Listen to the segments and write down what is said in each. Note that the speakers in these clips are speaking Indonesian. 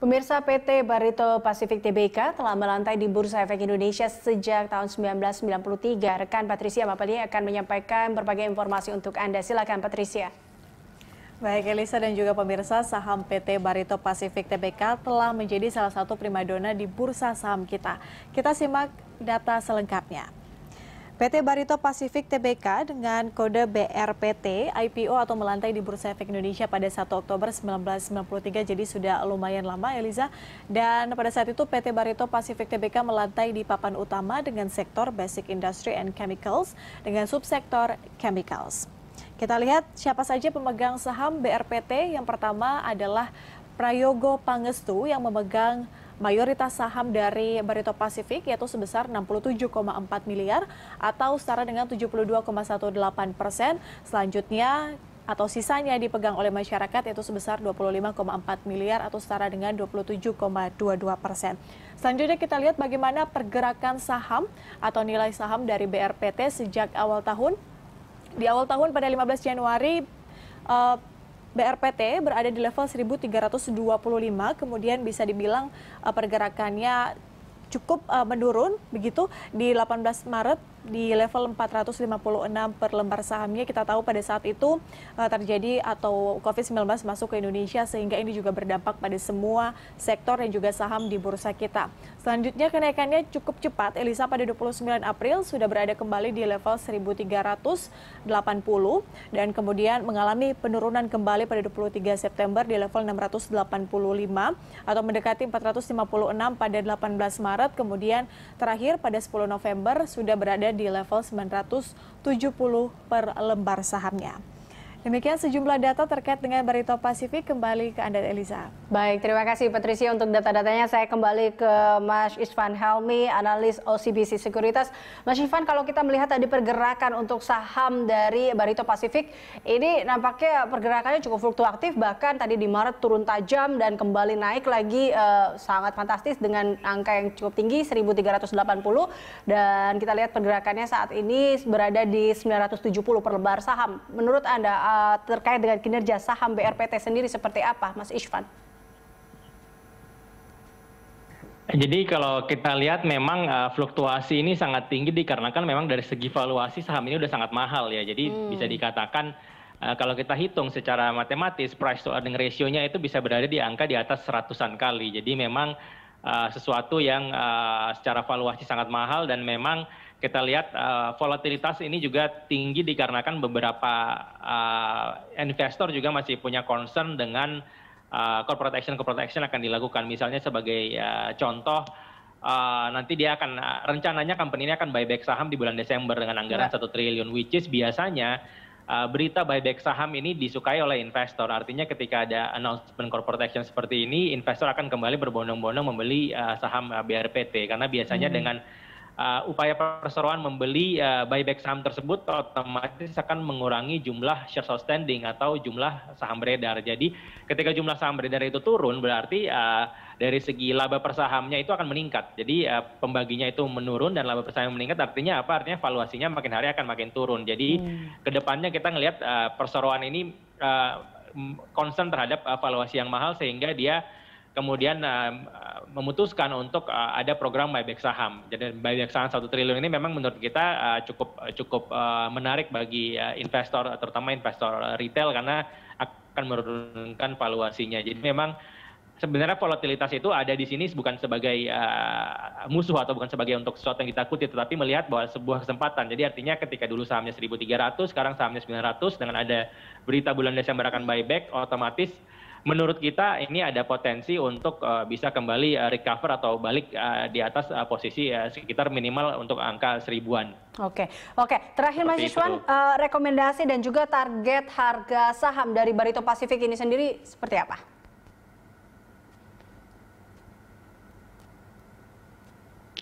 Pemirsa PT Barito Pacific Tbk telah melantai di Bursa Efek Indonesia sejak tahun 1993. Rekan Patricia Mapali akan menyampaikan berbagai informasi untuk Anda. Silakan Patricia. Baik Elisa dan juga pemirsa, saham PT Barito Pacific Tbk telah menjadi salah satu primadona di bursa saham kita. Kita simak data selengkapnya. PT Barito Pacific Tbk dengan kode BRPT IPO atau melantai di Bursa Efek Indonesia pada 1 Oktober 1993 jadi sudah lumayan lama Eliza dan pada saat itu PT Barito Pacific Tbk melantai di papan utama dengan sektor Basic Industry and Chemicals dengan subsektor Chemicals. Kita lihat siapa saja pemegang saham BRPT. Yang pertama adalah Prayogo Pangestu yang memegang mayoritas saham dari Barito Pacific yaitu sebesar 67,4 miliar atau setara dengan 72,18 persen. Selanjutnya atau sisanya dipegang oleh masyarakat yaitu sebesar 25,4 miliar atau setara dengan 27,22 persen. Selanjutnya kita lihat bagaimana pergerakan saham atau nilai saham dari BRPT sejak awal tahun. Di awal tahun pada 15 Januari, eh, BRPT berada di level 1325, kemudian bisa dibilang eh, pergerakannya cukup uh, menurun begitu di 18 Maret di level 456 per lembar sahamnya kita tahu pada saat itu uh, terjadi atau Covid-19 masuk ke Indonesia sehingga ini juga berdampak pada semua sektor dan juga saham di bursa kita. Selanjutnya kenaikannya cukup cepat Elisa pada 29 April sudah berada kembali di level 1380 dan kemudian mengalami penurunan kembali pada 23 September di level 685 atau mendekati 456 pada 18 Maret Maret, kemudian terakhir pada 10 November sudah berada di level 970 per lembar sahamnya. Demikian sejumlah data terkait dengan Barito Pasifik, kembali ke Anda Eliza. Baik, terima kasih Patricia untuk data-datanya. Saya kembali ke Mas Isfan Helmi, analis OCBC Sekuritas. Mas Isfan, kalau kita melihat tadi pergerakan untuk saham dari Barito Pasifik, ini nampaknya pergerakannya cukup fluktuatif, bahkan tadi di Maret turun tajam dan kembali naik lagi eh, sangat fantastis dengan angka yang cukup tinggi, 1380. Dan kita lihat pergerakannya saat ini berada di 970 per lebar saham. Menurut Anda eh, terkait dengan kinerja saham BRPT sendiri seperti apa, Mas Isfan? Jadi kalau kita lihat memang uh, fluktuasi ini sangat tinggi dikarenakan memang dari segi valuasi saham ini sudah sangat mahal ya. Jadi hmm. bisa dikatakan uh, kalau kita hitung secara matematis price to earning ratio-nya itu bisa berada di angka di atas seratusan kali. Jadi memang uh, sesuatu yang uh, secara valuasi sangat mahal dan memang kita lihat uh, volatilitas ini juga tinggi dikarenakan beberapa uh, investor juga masih punya concern dengan uh, eh, corporate action corporate action akan dilakukan. Misalnya sebagai uh, contoh uh, nanti dia akan uh, rencananya company ini akan buyback saham di bulan Desember dengan anggaran ya. satu triliun which is biasanya Uh, berita buyback saham ini disukai oleh investor. Artinya ketika ada announcement corporate action seperti ini, investor akan kembali berbondong-bondong membeli uh, saham uh, BRPT karena biasanya hmm. dengan uh, upaya perseroan membeli uh, buyback saham tersebut otomatis akan mengurangi jumlah shares outstanding atau jumlah saham beredar. Jadi ketika jumlah saham beredar itu turun berarti uh, dari segi laba persahamnya itu akan meningkat. Jadi uh, pembaginya itu menurun dan laba per meningkat artinya apa? Artinya valuasinya makin hari akan makin turun. Jadi hmm. kedepannya kita melihat uh, perseroan ini uh, concern terhadap uh, valuasi yang mahal sehingga dia kemudian memutuskan untuk eh, ada program buyback saham. Jadi buyback saham satu triliun ini memang menurut kita eh, cukup eh, cukup menarik bagi investor terutama investor retail karena akan menurunkan valuasinya. Jadi memang sebenarnya volatilitas itu ada di sini bukan sebagai uh, musuh atau bukan sebagai untuk sesuatu yang ditakuti tetapi melihat bahwa sebuah kesempatan. Jadi artinya ketika dulu sahamnya 1300, sekarang sahamnya 900 dengan ada berita bulan Desember akan buyback otomatis menurut kita ini ada potensi untuk eh, bisa kembali eh, recover atau balik eh, di atas posisi sekitar minimal untuk angka seribuan. Oke, oke. Terakhir Mas Iswan, rekomendasi dan juga target harga saham dari Barito Pasifik ini sendiri seperti apa?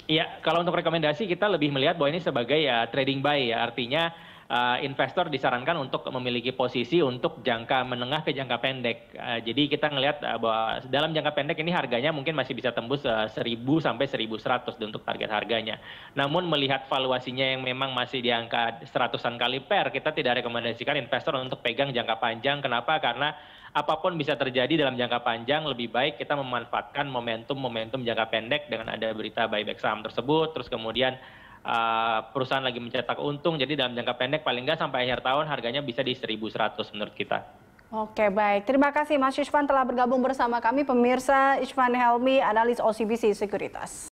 Iya, kalau untuk rekomendasi kita lebih melihat bahwa ini sebagai ya trading buy ya, artinya Eh, investor disarankan untuk memiliki posisi untuk jangka menengah ke jangka pendek. Eh, jadi kita ngelihat eh, bahwa dalam jangka pendek ini harganya mungkin masih bisa tembus 1000 sampai 1100 untuk target harganya. Namun melihat valuasinya yang memang masih di angka seratusan kali per, kita tidak rekomendasikan investor untuk pegang jangka panjang. Kenapa? Karena apapun bisa terjadi dalam jangka panjang, lebih baik kita memanfaatkan momentum-momentum jangka pendek dengan ada berita buyback saham tersebut, terus kemudian Eh, perusahaan lagi mencetak untung. Jadi dalam jangka pendek paling nggak sampai akhir tahun harganya bisa di 1.100 menurut kita. Oke baik, terima kasih Mas Yusvan telah bergabung bersama kami pemirsa Isvan Helmi, analis OCBC Sekuritas.